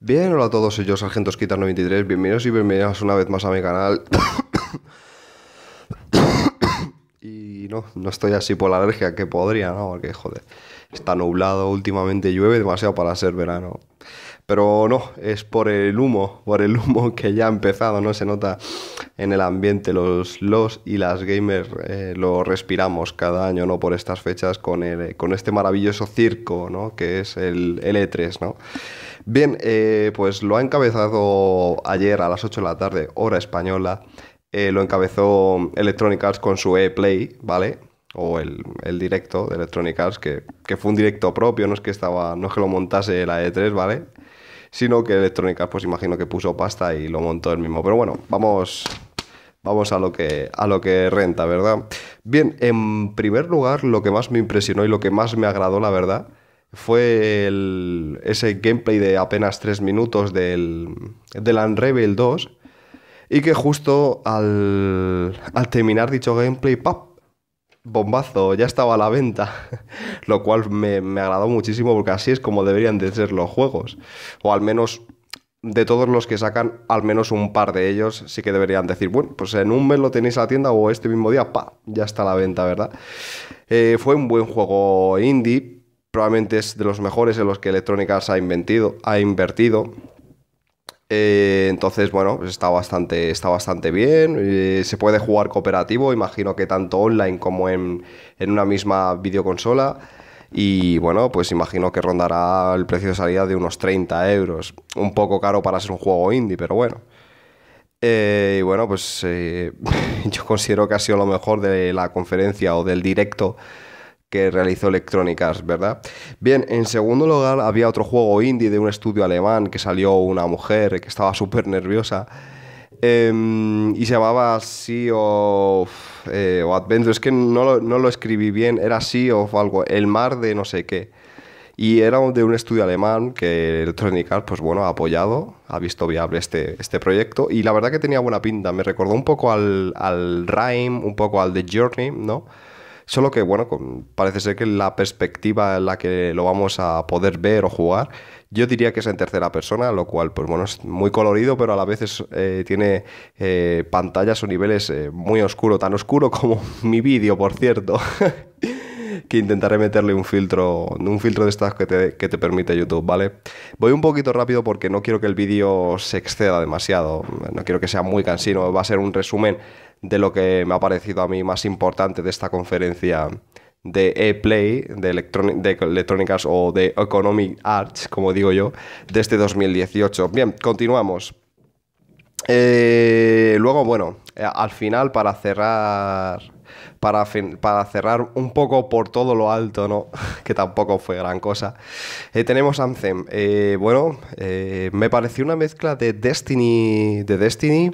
Bien, hola a todos, soy yo, Sargento 93. Bienvenidos y bienvenidas una vez más a mi canal. y no, no estoy así por la alergia, que podría, ¿no? Porque, joder, está nublado, últimamente llueve demasiado para ser verano. Pero no, es por el humo, por el humo que ya ha empezado, ¿no? Se nota en el ambiente, los, los y las gamers eh, lo respiramos cada año, ¿no? Por estas fechas con, con este maravilloso circo, ¿no? Que es el E3, ¿no? Bien, eh, pues lo ha encabezado ayer a las 8 de la tarde, hora española. Eh, lo encabezó Electronic Arts con su E-Play, ¿vale? O el, directo de Electronic Arts, que, fue un directo propio, no es que estaba, no es que lo montase la E3, ¿vale? Sino que Electronic Arts, pues imagino que puso pasta y lo montó él mismo. Pero bueno, vamos, vamos a lo que a lo que renta, ¿verdad? Bien, en primer lugar, lo que más me impresionó y lo que más me agradó, la verdad, fue ese gameplay de apenas 3 minutos del, del Unravel 2 y que justo al, al terminar dicho gameplay, ¡pap! bombazo, ya estaba a la venta, lo cual me, agradó muchísimo porque así es como deberían de ser los juegos, o al menos de todos los que sacan, al menos un par de ellos sí que deberían decir, bueno, pues en un mes lo tenéis a la tienda o este mismo día, pa, ya está a la venta, ¿verdad? Eh, fue un buen juego indie, probablemente es de los mejores en los que Electronic ha, ha invertido. Eh, entonces, bueno, pues está bastante, está bastante bien. Eh, se puede jugar cooperativo, imagino que tanto online como en, en, una misma videoconsola. Y bueno, pues imagino que rondará el precio de salida de unos 30 euros. Un poco caro para ser un juego indie, pero bueno. Eh, y bueno, pues yo considero que ha sido lo mejor de la conferencia o del directo que realizó Electronic Arts, ¿verdad? Bien, en segundo lugar había otro juego indie de un estudio alemán que salió una mujer que estaba súper nerviosa em, y se llamaba Sea of eh, o Adventure, es que no lo, escribí bien, era Sea of algo, el mar de no sé qué. Y era de un estudio alemán que Electronic Arts, pues bueno, ha apoyado, ha visto viable este, este proyecto. Y la verdad que tenía buena pinta, me recordó un poco al, al Rhyme, un poco al The Journey, ¿no? Solo que, bueno, parece ser que la perspectiva en la que lo vamos a poder ver o jugar, yo diría que es en tercera persona, lo cual, pues bueno, es muy colorido, pero a la vez eh, tiene eh, pantallas o niveles eh, muy oscuro, tan oscuro como mi vídeo, por cierto. que intentaré meterle un filtro, un filtro de estas que te, que te, permite YouTube, ¿vale? Voy un poquito rápido porque no quiero que el vídeo se exceda demasiado, no quiero que sea muy cansino, va a ser un resumen de lo que me ha parecido a mí más importante de esta conferencia de E-Play, de, de o de Economic Arts, como digo yo, desde 2018. Este Bien, continuamos. Eh, luego, bueno, eh, al final para cerrar para, para, cerrar un poco por todo lo alto, ¿no? que tampoco fue gran cosa. Eh, tenemos Anthem. bueno, me pareció una mezcla de Destiny. De Destiny.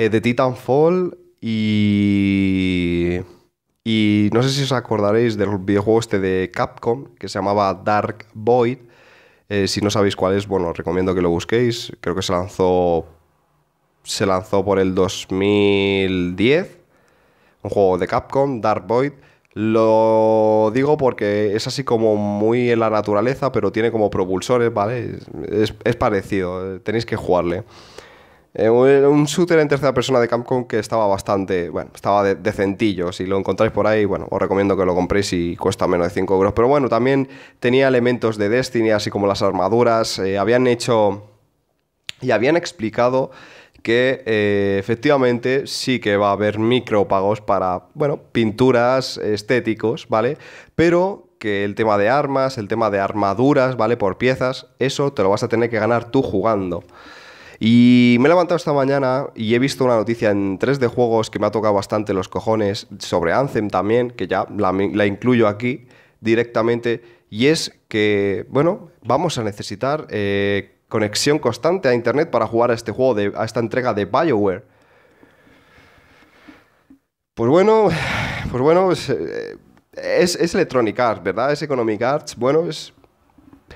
Eh, de Titanfall y... Y no sé si os acordaréis del videojuego este de Capcom que se llamaba Dark Void. Eh, si no sabéis cuál es, bueno, os recomiendo que lo busquéis. Creo que se lanzó. Se lanzó por el 2010. Un juego de Capcom, Dark Void. Lo digo porque es así como muy en la naturaleza, pero tiene como propulsores, ¿vale? es parecido, eh, tenéis que jugarle. Eh, un shooter en tercera persona de Capcom que estaba bastante, bueno, estaba de, decentillo. Si lo encontráis por ahí, bueno, os recomiendo que lo compréis y cuesta menos de 5 euros. Pero bueno, también tenía elementos de Destiny, así como las armaduras. Eh, habían hecho y habían explicado que eh, efectivamente sí que va a haber micropagos para, bueno, pinturas estéticos, ¿vale? Pero que el tema de armas, el tema de armaduras, ¿vale? Por piezas, eso te lo vas a tener que ganar tú jugando. Y me he levantado esta mañana y he visto una noticia en 3 de juegos que me ha tocado bastante los cojones, sobre Anthem también, que ya la, incluyo aquí directamente, y es que, bueno, vamos a necesitar eh, conexión constante a Internet para jugar a este juego, a esta entrega de Bioware. Pues bueno, pues bueno, es, eh, es, es Electronic Arts, ¿verdad? Es Economic Arts, bueno, es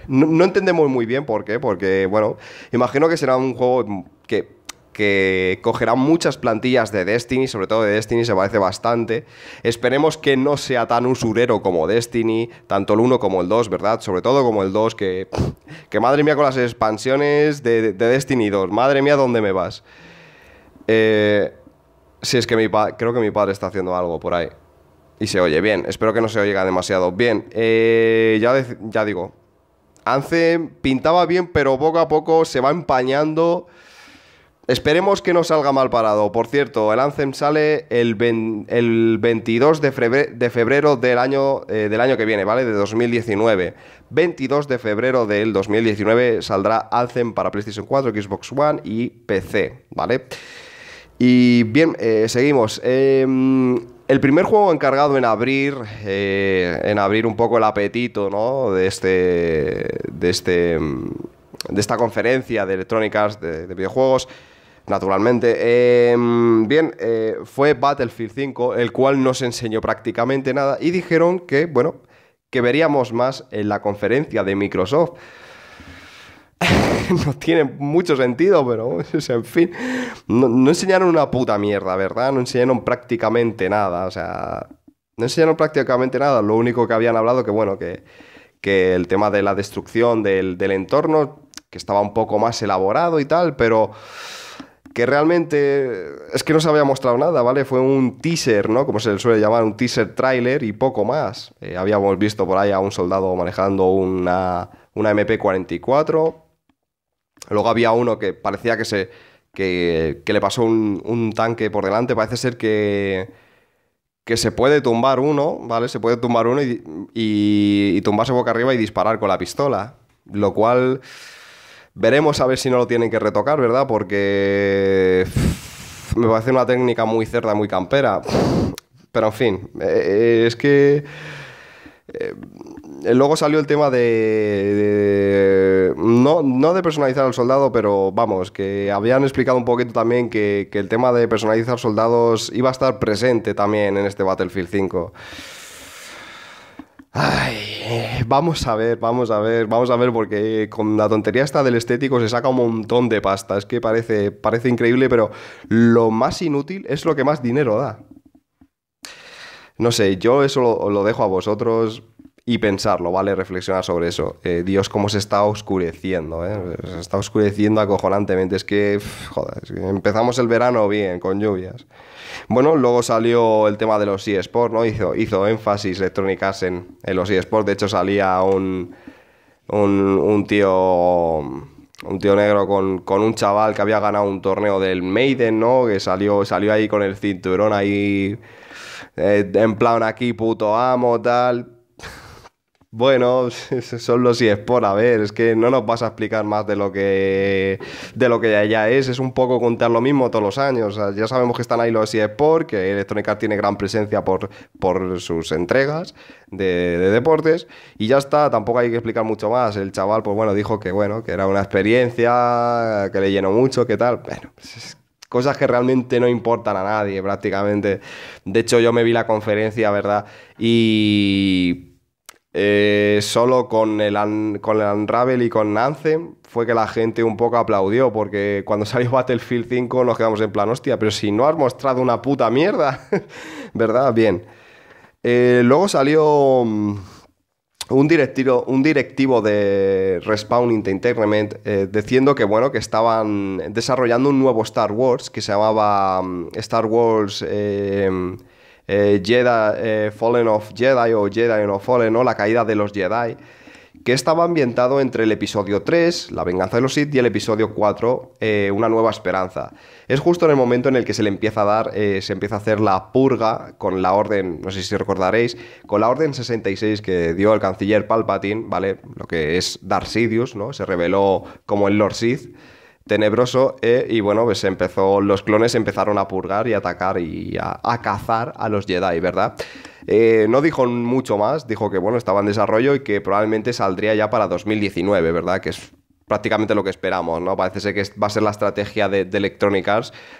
no, entendemos muy bien por qué, porque, bueno, imagino que será un juego que cogerá muchas plantillas de Destiny, sobre todo de Destiny se parece bastante. Esperemos que no sea tan usurero como Destiny, tanto el 1 como el 2, ¿verdad? Sobre todo como el 2, que, que madre mía con las expansiones de, Destiny 2, madre mía, ¿dónde me vas? Eh, si es que mi creo que mi padre está haciendo algo por ahí. Y se oye bien, espero que no se oiga demasiado bien. Eh, ya, ya digo, Anthem pintaba bien, pero poco a poco se va empañando. Esperemos que no salga mal parado. Por cierto, el Anthem sale el, 22 de febrero, del, año, eh, del año que viene, ¿vale? De 2019. 22 de febrero del 2019 saldrá Anthem para PlayStation 4, Xbox One y PC, ¿vale? Y bien, eh, seguimos. Eh, el primer juego encargado en abrir, eh, en abrir un poco el apetito ¿no? de, este, de, este, mm, de esta conferencia de electrónicas de, videojuegos, naturalmente. Em, bien, eh, fue Battlefield 5, el cual no se enseñó prácticamente nada y dijeron que, bueno, que veríamos más en la conferencia de Microsoft. no tiene mucho sentido, pero en fin, no, enseñaron una puta mierda, ¿verdad? No enseñaron prácticamente nada, o sea, no enseñaron prácticamente nada, lo único que habían hablado que bueno, que, que el tema de la destrucción del, entorno, que estaba un poco más elaborado y tal, pero que realmente es que no se había mostrado nada, ¿vale? Fue un teaser, ¿no? Como se le suele llamar, un teaser trailer y poco más. Eh, habíamos visto por ahí a un soldado manejando una, una MP44, Luego había uno que parecía que se. que, le pasó un, tanque por delante. Parece ser que. que se puede tumbar uno, ¿vale? Se puede tumbar uno y, y, tumbarse boca arriba y disparar con la pistola. Lo cual. Veremos a ver si no lo tienen que retocar, ¿verdad? Porque. Me parece una técnica muy cerda, muy campera. Pero en fin, eh, es que. Eh, eh, luego salió el tema de, no, de personalizar al soldado, pero vamos, que habían explicado un poquito también que, el tema de personalizar soldados iba a estar presente también en este Battlefield 5. Ay, vamos a ver, vamos a ver, vamos a ver, porque con la tontería esta del estético se saca un montón de pasta. Es que parece, parece increíble, pero lo más inútil es lo que más dinero da. No sé, yo eso lo dejo a vosotros y pensarlo, ¿vale? Reflexionar sobre eso. Eh, Dios, cómo se está oscureciendo, ¿eh? Se está oscureciendo acojonantemente. Es que, joder, empezamos el verano bien, con lluvias. Bueno, luego salió el tema de los eSports, ¿no? Hizo, hizo énfasis electrónicas en, los eSports. De hecho, salía un, un, tío un tío negro con, un chaval que había ganado un torneo del Maiden, ¿no? Que salió, salió ahí con el cinturón ahí eh, en plan aquí puto amo, tal. Bueno, son los eSports, a ver, es que no nos vas a explicar más de lo que de lo que ya, es, es un poco contar lo mismo todos los años, ya sabemos que están ahí los eSports, que Electronic Arts tiene gran presencia por, por sus entregas de, deportes, y ya está, tampoco hay que explicar mucho más, el chaval, pues bueno, dijo que bueno, que era una experiencia, que le llenó mucho, que tal, bueno, pues cosas que realmente no importan a nadie prácticamente, de hecho yo me vi la conferencia, ¿verdad? Y eh, solo con el, con Unravel y con nance fue que la gente un poco aplaudió, porque cuando salió Battlefield 5 nos quedamos en plan, hostia, pero si no has mostrado una puta mierda, ¿verdad? Bien. Eh, luego salió mm, un directivo, un directivo de Respawn Entertainment eh, diciendo que, bueno, que estaban desarrollando un nuevo Star Wars que se llamaba mm, Star Wars... Eh, eh, Fallen of Jedi o Jedi no Fallen, o La caída de los Jedi, que estaba ambientado entre el episodio 3, La venganza de los Sith, y el episodio 4, eh, Una nueva esperanza. Es justo en el momento en el que se le empieza a dar, se empieza a hacer la purga con la orden, no sé si recordaréis, con la orden 66 que dio el canciller Palpatine, ¿vale? Lo que es Darth Sidious, ¿no? Se reveló como el Lord Sith tenebroso eh, y bueno, pues empezó, los clones empezaron a purgar y atacar y a, cazar a los Jedi, ¿verdad? Eh, no dijo mucho más, dijo que bueno, estaba en desarrollo y que probablemente saldría ya para 2019, ¿verdad? Que es prácticamente lo que esperamos, ¿no? Parece ser que va a ser la estrategia de, de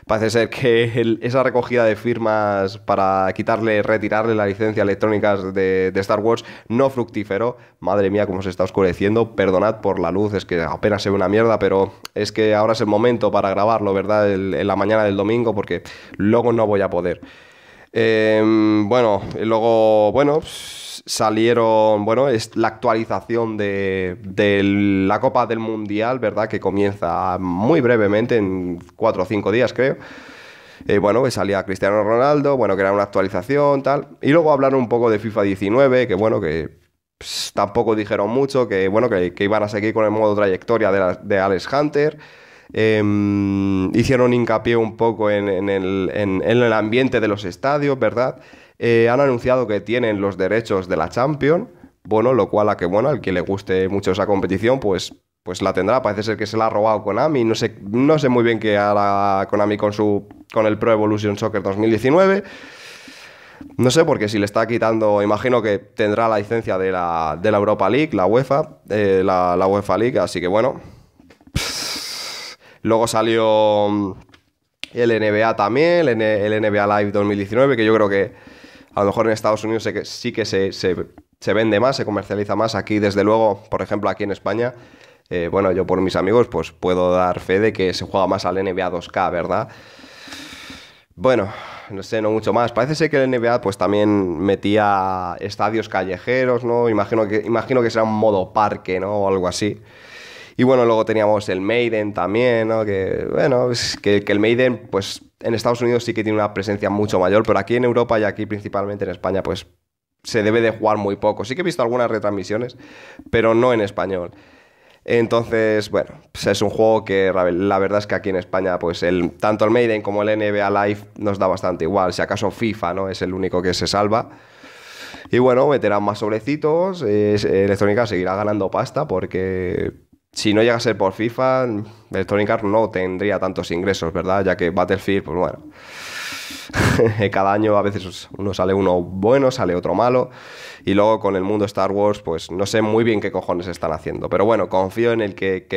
Parece ser que esa recogida de firmas para quitarle, retirarle la licencia electrónica de, Star Wars no fructífero. Madre mía, cómo se está oscureciendo. Perdonad por la luz, es que apenas se ve una mierda, pero es que ahora es el momento para grabarlo, ¿verdad? en la mañana del domingo, porque luego no voy a poder. Em, bueno, luego, bueno salieron, bueno, es la actualización de, de, la Copa del Mundial, ¿verdad? Que comienza muy brevemente, en cuatro o cinco días creo. Eh, bueno, que salía Cristiano Ronaldo, bueno, que era una actualización, tal. Y luego hablaron un poco de FIFA 19, que bueno, que pues, tampoco dijeron mucho, que bueno, que, iban a seguir con el modo trayectoria de, de Alex Hunter. Em, hicieron hincapié un poco en, el, en el ambiente de los estadios, ¿verdad? Eh, han anunciado que tienen los derechos de la Champions, bueno, lo cual a que bueno, al que le guste mucho esa competición, pues, pues la tendrá. Parece ser que se la ha robado Konami. No sé, no sé muy bien qué hará Konami con su. con el Pro Evolution Soccer 2019. No sé, porque si le está quitando, imagino que tendrá la licencia de la, Europa League, la UEFA, eh, la, UEFA League, así que bueno. Luego salió mm, el NBA también, el NBA Live 2019, que yo creo que a lo mejor en Estados Unidos sí que se, vende más, se comercializa más. Aquí, desde luego, por ejemplo, aquí en España, eh, bueno, yo por mis amigos, pues puedo dar fe de que se juega más al NBA 2K, ¿verdad? Bueno, no sé, no mucho más. Parece ser que el NBA pues también metía estadios callejeros, ¿no? Imagino que, imagino que será un modo parque, ¿no? O algo así. Y bueno, luego teníamos el Maiden también, ¿no? Que, bueno, que el Maiden, pues en Estados Unidos sí que tiene una presencia mucho mayor, pero aquí en Europa y aquí principalmente en España, pues se debe de jugar muy poco. Sí que he visto algunas retransmisiones, pero no en español. Entonces, bueno, pues es un juego que la verdad es que aquí en España, pues tanto el Maiden como el NBA Live nos da bastante igual. Si acaso FIFA, ¿no? Es el único que se salva. Y bueno, meterán más sobrecitos. Electrónica seguirá ganando pasta porque si no llega a ser por FIFA, Electronic Arts no tendría tantos ingresos, ¿verdad? Ya que Battlefield, pues bueno, cada año a veces uno sale uno bueno, sale otro malo, y luego con el mundo Star Wars, pues no sé muy bien qué cojones están haciendo, pero bueno, confío en el que,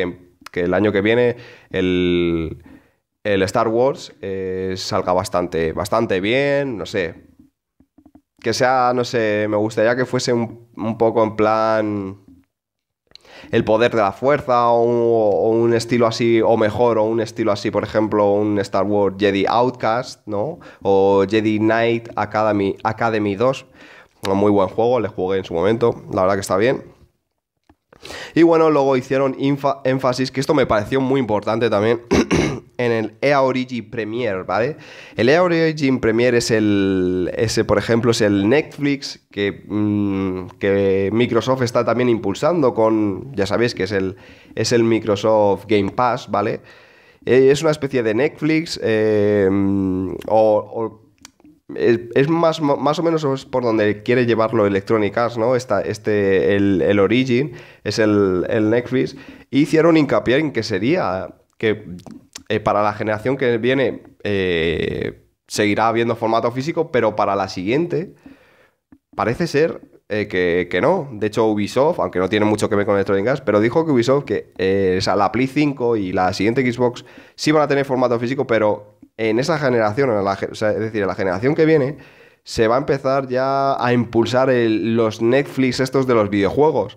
el año que viene el, el Star Wars eh, salga bastante, bastante bien, no sé. Que sea, no sé, me gustaría que fuese un poco en plan el poder de la fuerza o un, estilo así, o mejor, o un estilo así, por ejemplo, un Star Wars Jedi Outcast, ¿no? O Jedi Knight Academy, Academy 2. Un muy buen juego, le jugué en su momento, la verdad que está bien. Y bueno, luego hicieron énfasis, que esto me pareció muy importante también. en el EA Origin Premier, ¿vale? El EA Origin Premier es el, ese, por ejemplo, es el Netflix que, mm, que Microsoft está también impulsando con, ya sabéis que es el, es el Microsoft Game Pass, ¿vale? Eh, es una especie de Netflix eh, mm, o, es, más, o menos por donde quiere llevarlo Electronic Arts, ¿no? Esta, este, el, el, Origin, es el, el Netflix. y hicieron hincapié en que sería, que eh, para la generación que viene eh, seguirá habiendo formato físico, pero para la siguiente parece ser eh, que, no. De hecho, Ubisoft, aunque no tiene mucho que ver con Electronic Gas, pero dijo que Ubisoft, que la Play 5 y la siguiente Xbox sí van a tener formato físico, pero en esa generación, es decir, en la generación que viene, se va a empezar ya a impulsar los Netflix estos de los videojuegos.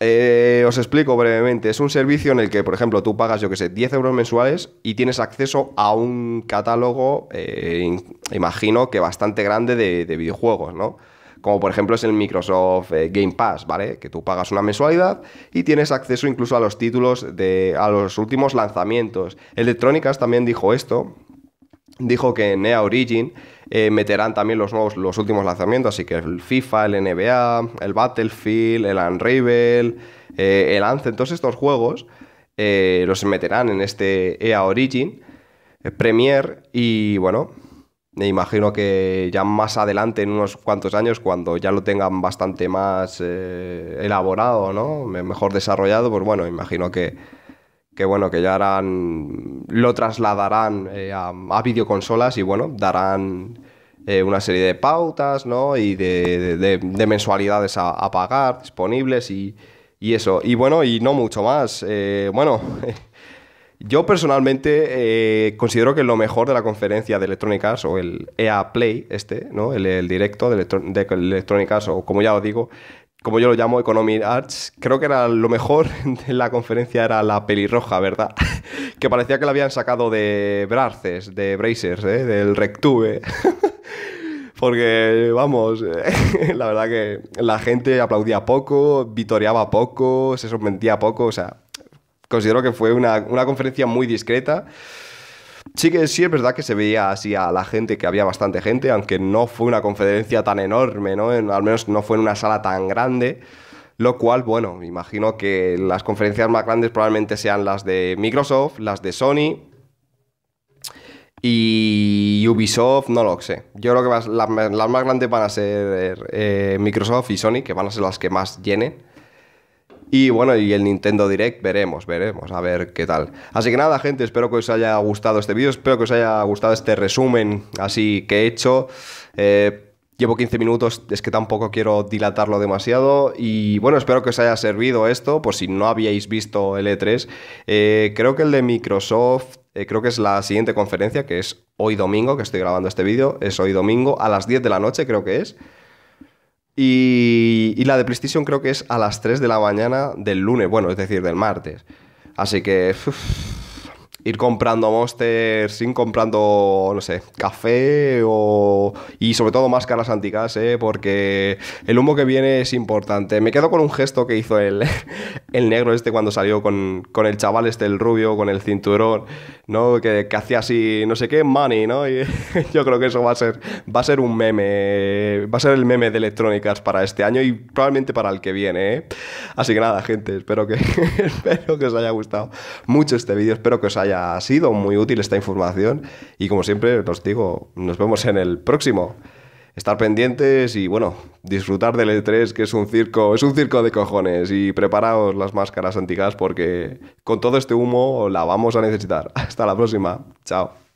Eh, os explico brevemente. Es un servicio en el que, por ejemplo, tú pagas, yo que sé, 10 euros mensuales y tienes acceso a un catálogo, eh, imagino que bastante grande de, videojuegos, ¿no? Como por ejemplo es el Microsoft eh, Game Pass, ¿vale? Que tú pagas una mensualidad y tienes acceso incluso a los títulos de. a los últimos lanzamientos. Electrónicas también dijo esto. Dijo que Nea Origin eh, meterán también los nuevos, los últimos lanzamientos, así que el FIFA, el NBA, el Battlefield, el Unravel, eh, el Anthem, todos estos juegos eh, los meterán en este EA Origin, Premier y bueno, me imagino que ya más adelante, en unos cuantos años, cuando ya lo tengan bastante más elaborado, ¿no? Mejor desarrollado, pues bueno, imagino que que bueno, que ya harán, lo trasladarán eh, a, videoconsolas y bueno, darán eh, una serie de pautas, ¿no? Y de, de, mensualidades a, pagar disponibles y, y, eso. Y bueno, y no mucho más. Eh, bueno, yo personalmente considero que lo mejor de la conferencia de electrónicas o el EA Play, este, ¿no? El, directo de, electrónicas o como ya os digo, como yo lo llamo, Economy Arts, creo que era lo mejor de la conferencia era la pelirroja, ¿verdad? que parecía que la habían sacado de Braces, de Bracers, ¿eh? del Rectube. Porque, vamos, la verdad que la gente aplaudía poco, vitoreaba poco, se sorprendía poco, o sea, considero que fue una, una conferencia muy discreta. Sí que sí es verdad que se veía así a la gente, que había bastante gente, aunque no fue una conferencia tan enorme, ¿no? al menos no fue en una sala tan grande. Lo cual, bueno, me imagino que las conferencias más grandes probablemente sean las de Microsoft, las de Sony y Ubisoft, no lo sé. Yo creo que las, más grandes van a ser eh, Microsoft y Sony, que van a ser las que más llenen. Y bueno, y el Nintendo Direct veremos, veremos, a ver qué tal. Así que nada, gente, espero que os haya gustado este vídeo, espero que os haya gustado este resumen así que he hecho. Eh, llevo 15 minutos, es que tampoco quiero dilatarlo demasiado. Y bueno, espero que os haya servido esto, por si no habíais visto el E3. Eh, creo que el de Microsoft, eh, creo que es la siguiente conferencia, que es hoy domingo, que estoy grabando este vídeo. Es hoy domingo a las 10 de la noche, creo que es. Y, la de PlayStation creo que es a las 3 de la mañana del lunes, bueno, es decir, del martes. Así que ir comprando monsters, sin comprando, no sé, café o... Y sobre todo máscaras anticas, ¿eh? porque el humo que viene es importante. Me quedo con un gesto que hizo el, el negro este cuando salió con, el chaval este, el rubio, con el cinturón, ¿no? Que, hacía así, no sé qué, money, ¿no? Y yo creo que eso va a ser, va a ser un meme, va a ser el meme de electrónicas para este año y probablemente para el que viene, ¿eh? Así que nada, gente, espero que, espero que os haya gustado mucho este vídeo, espero que os haya ha sido muy útil esta información. Y como siempre, os digo, nos vemos en el próximo. Estar pendientes y bueno, disfrutar del E3, que es un circo, es un circo de cojones. Y preparaos las máscaras antiguas porque con todo este humo la vamos a necesitar. Hasta la próxima. Chao.